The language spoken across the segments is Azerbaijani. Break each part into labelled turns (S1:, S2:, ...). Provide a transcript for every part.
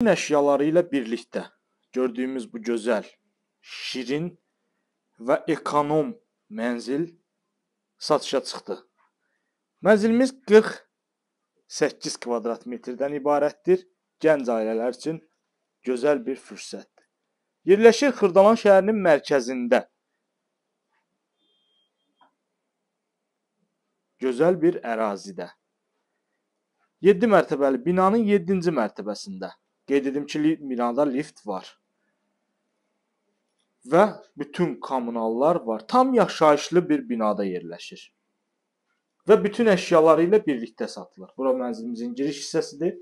S1: Bütün əşyaları ilə birlikdə gördüyümüz bu gözəl, şirin və ekonom mənzil satışa çıxdı. Mənzilimiz 48 kvadrat metrdən ibarətdir. Gənc ailələr üçün gözəl bir fürsətdir. Yerləşir Xırdalan şəhərinin mərkəzində. Gözəl bir ərazidə. 7 mərtəbəli binanın 7-ci mərtəbəsində Qeyd edim ki, binada lift var. Və bütün kommunallar var. Tam yaşayışlı bir binada yerləşir. Və bütün əşyaları ilə birlikdə satılır. Bura mənzilimizin giriş hissəsidir.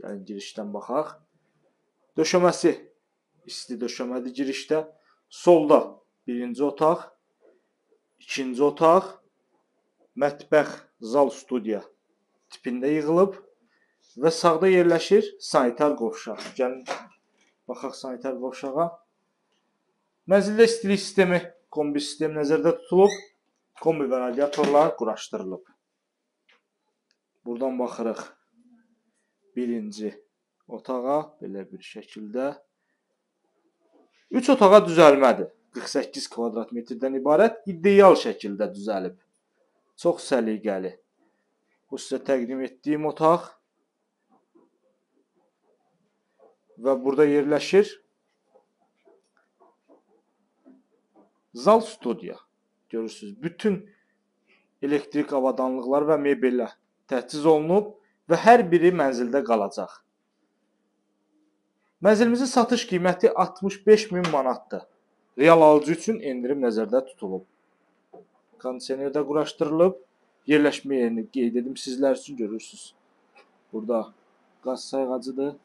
S1: Gəlin yəni, girişdən baxaq. Döşəməsi isti döşəmədir girişdə. Solda birinci otaq, ikinci otaq, mətbəx, zal, studiya tipində yığılıb və sağda yerləşir sanitar qovşaq. Gəlin, baxaq sanitar qovşağa. Mənzildə istilik sistemi, kombi sistemi nəzərdə tutulub, kombi və radiatorlar quraşdırılıb. Buradan baxırıq birinci otağa, belə bir şəkildə. 3 otağa düzəlmədir. 48 kvadrat metrdən ibarət ideal şəkildə düzəlib. Çox səliqəli. Bu sizə təqdim etdiyim otaq və burada yerləşir zal studiya. Görürsüz, bütün elektrik avadanlıqlar və mebellər təchiz olunub və hər biri mənzildə qalacaq. Mənzilimizin satış qiyməti 65 min manatdır. Real alıcı üçün endirim nəzərdə tutulub. Kondisionerdə quraşdırılıb, yerləşmə yerini qeyd edim sizlər üçün görürsüz. Burada qaz sayğacıdır.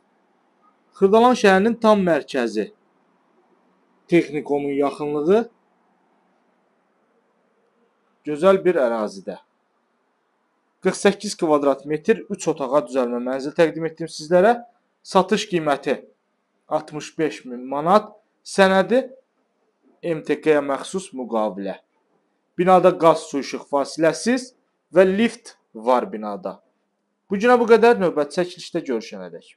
S1: Xırdalan şəhərinin tam mərkəzi. Texnikumun yaxınlığı gözəl bir ərazidə. 48 kvadrat metr 3 otağa düzəlmə mənzil təqdim etdim sizlərə. Satış qiyməti 65 min manat. Sənədi MTK-ya məxsus müqavilə. Binada qaz, su, işıq fasiləsiz və lift var binada. Bu günə bu qədər növbət çəkilişdə görüşənədək.